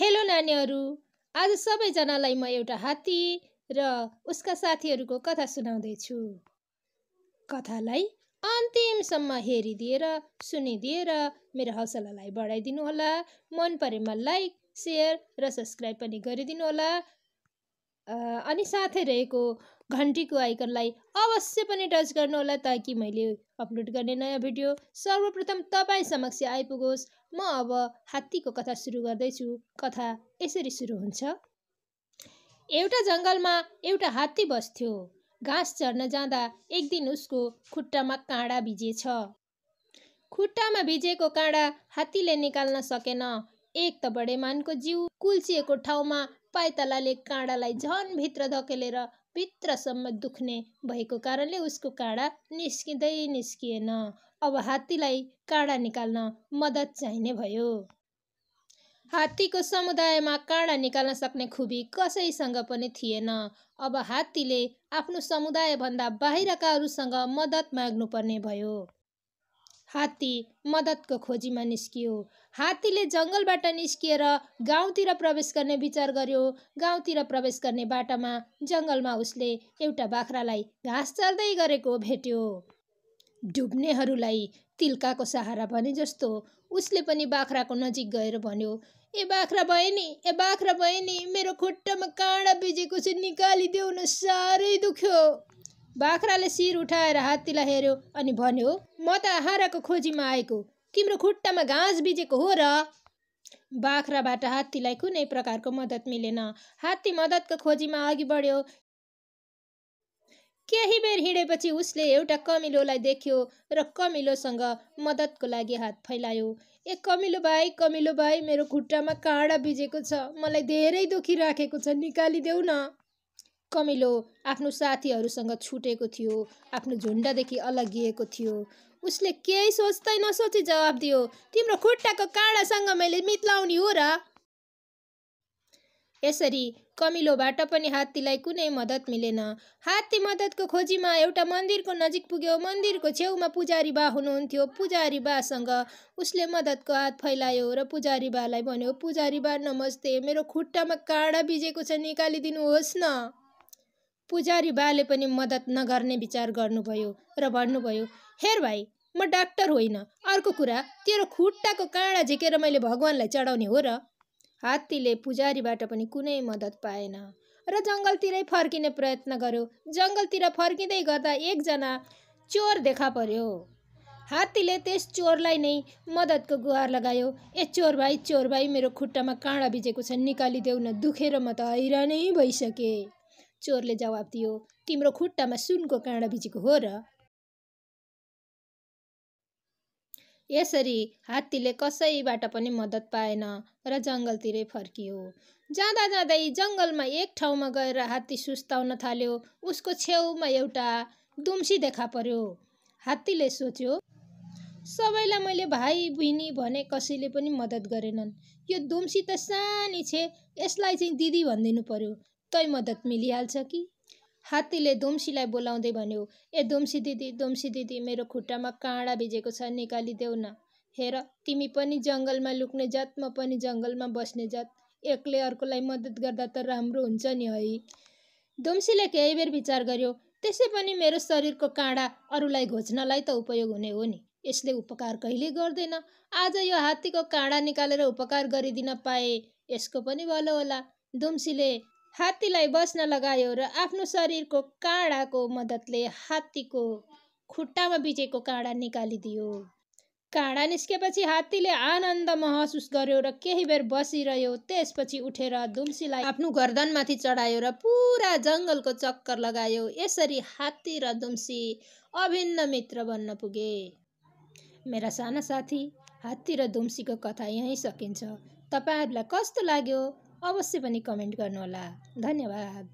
hello नानीहरू आज सबैजनालाई म एउटा हात्ती र उसका साथीहरूको कथा सुनाउँदैछु कथालाई अन्तिमसम्म हेरिदिएर सुनिदिएर मेरो हौसलालाई बढाइदिनु होला मन परेमा लाइक सेयर र सब्सक्राइब पनि गरिदिनु होला अनि साथै रहेको घन्टीको आइकनलाई अवश्य पनि टच गर्नुहोला ताकि मैले अपलोड गर्ने नयाँ भिडियो सर्वप्रथम तपाईँ समक्ष आइपुगोस् म अब हात्तीको कथा सुरु गर्दैछु कथा यसरी सुरु हुन्छ एउटा जङ्गलमा एउटा हात्ती बस्थ्यो घाँस चढ्न जाँदा एक दिन उसको खुट्टामा काँडा भिजेछ खुट्टामा भिजेको काँडा हात्तीले निकाल्न सकेन एक त बडेमानको जिउ कुल्चिएको ठाउँमा पाइतलाले काँडालाई भित्र धकेलेर भित्रसम्म दुख्ने भएको कारणले उसको काँडा निस्किँदै निस्किएन अब हात्तीलाई काँडा निकाल्न मद्दत चाहिने भयो हात्तीको समुदायमा काँडा निकाल्न सक्ने खुबी कसैसँग पनि थिएन अब हात्तीले आफ्नो समुदायभन्दा बाहिरका अरूसँग मद्दत माग्नुपर्ने भयो हात्ती मद्दतको खोजीमा निस्कियो हात्तीले जङ्गलबाट निस्किएर गाउँतिर प्रवेश गर्ने विचार गर्यो गाउँतिर प्रवेश गर्ने बाटामा जङ्गलमा उसले एउटा बाख्रालाई घाँस चल्दै गरेको भेट्यो डुब्नेहरूलाई तिल्काको सहारा भने जस्तो उसले पनि बाख्राको नजिक गएर भन्यो ए बाख्रा भयो नि ए बाख्रा भयो नि मेरो खुट्टामा काँडा बिजेको चाहिँ निकालिदेऊ न साह्रै दुख्यो बाख्राले शिर उठाएर हात्तीलाई हेऱ्यो अनि भन्यो म त आहाराको खोजीमा आएको तिम्रो खुट्टामा घाँस बिजेको हो र बाख्राबाट हात्तीलाई कुनै प्रकारको मद्दत मिलेन हात्ती मद्दतको खोजीमा अघि बढ्यो केही बेर हिँडेपछि उसले एउटा कमिलोलाई देख्यो र कमिलोसँग मद्दतको लागि हात फैलायो ए कमिलो भाइ कमिलो भाइ मेरो खुट्टामा काँडा बिजेको छ मलाई धेरै दुखी राखेको छ निकालिदेऊ न कमिलो आफ्नो साथीहरूसँग छुटेको थियो आफ्नो झुन्डादेखि अलगिएको थियो उसले केही सोच्दै नसोची जवाब दियो तिम्रो खुट्टाको काँडासँग मैले मितलाउने हो र यसरी कमिलोबाट पनि हात्तीलाई कुनै मद्दत मिलेन हात्ती मद्दतको खोजीमा एउटा मन्दिरको नजिक पुग्यो मन्दिरको छेउमा पुजारी बा हुनुहुन्थ्यो पुजारी बासँग उसले मद्दतको हात फैलायो र पुजारी बालाई भन्यो पुजारी बा नमस्ते मेरो खुट्टामा काँडा बिजेको छ निकालिदिनुहोस् न पुजारी बाले पनि मद्दत नगर्ने विचार गर्नुभयो र भन्नुभयो हेर भाइ म डाक्टर होइन अर्को कुरा तेरो खुट्टाको काँडा झिकेर मैले भगवान्लाई चढाउने हो र हात्तीले पुजारीबाट पनि कुनै मद्दत पाएन र जङ्गलतिरै फर्किने प्रयत्न गर्यो जङ्गलतिर फर्किँदै गर्दा एकजना चोर देखा पर्यो हात्तीले त्यस चोरलाई नै मद्दतको गुहार लगायो ए चोर भाइ चोर भाइ मेरो खुट्टामा काँडा भिजेको छ निकालिदेऊ न दुखेर म त हैरानै भइसकेँ चोरले जवाब दियो तिम्रो खुट्टामा सुनको काँडा भिजेको हो र यसरी हात्तीले कसैबाट पनि मद्दत पाएन र जङ्गलतिरै फर्कियो जाँदा जाँदै जङ्गलमा एक ठाउँमा गएर हात्ती सुस्ताउन थाल्यो उसको छेउमा एउटा दुम्सी देखा पर्यो हात्तीले सोच्यो सबैलाई मैले भाइ बहिनी भने कसैले पनि मद्दत गरेनन् यो दुम्सी त सानी छे यसलाई चाहिँ दिदी भनिदिनु पर्यो तै मद्दत मिलिहाल्छ कि हात्तीले दुम्सीलाई बोलाउँदै भन्यो ए दोम्सी दिदी दोम्सी दिदी मेरो खुट्टामा काँडा भिजेको छ निकालिदेऊ न हेर तिमी पनि जङ्गलमा लुक्ने जात म पनि जङ्गलमा बस्ने जात एकले अर्कोलाई मद्दत गर्दा त राम्रो हुन्छ नि है दुम्सीले केही बेर विचार गर्यो त्यसै पनि मेरो शरीरको काँडा अरूलाई घोच्नलाई त उपयोग हुने हो नि यसले उपकार कहिले गर्दैन आज यो हात्तीको काँडा निकालेर उपकार गरिदिन पाए यसको पनि भलो होला दुम्सीले हात्तीलाई बस्न लगायो र आफ्नो शरीरको काँडाको मद्दतले हात्तीको खुट्टामा बिचेको काँडा निकालिदियो काँडा निस्केपछि हात्तीले आनन्द महसुस गर्यो र केही बेर बसिरह्यो त्यसपछि उठेर दुम्सीलाई आफ्नो गर्दनमाथि चढायो र पुरा जङ्गलको चक्कर लगायो यसरी हात्ती र दुम्सी अभिन्न मित्र बन्न पुगे मेरा साना साथी हात्ती र दुम्सीको कथा यहीँ सकिन्छ तपाईँहरूलाई कस्तो लाग्यो अवश्य पनि कमेन्ट गर्नुहोला धन्यवाद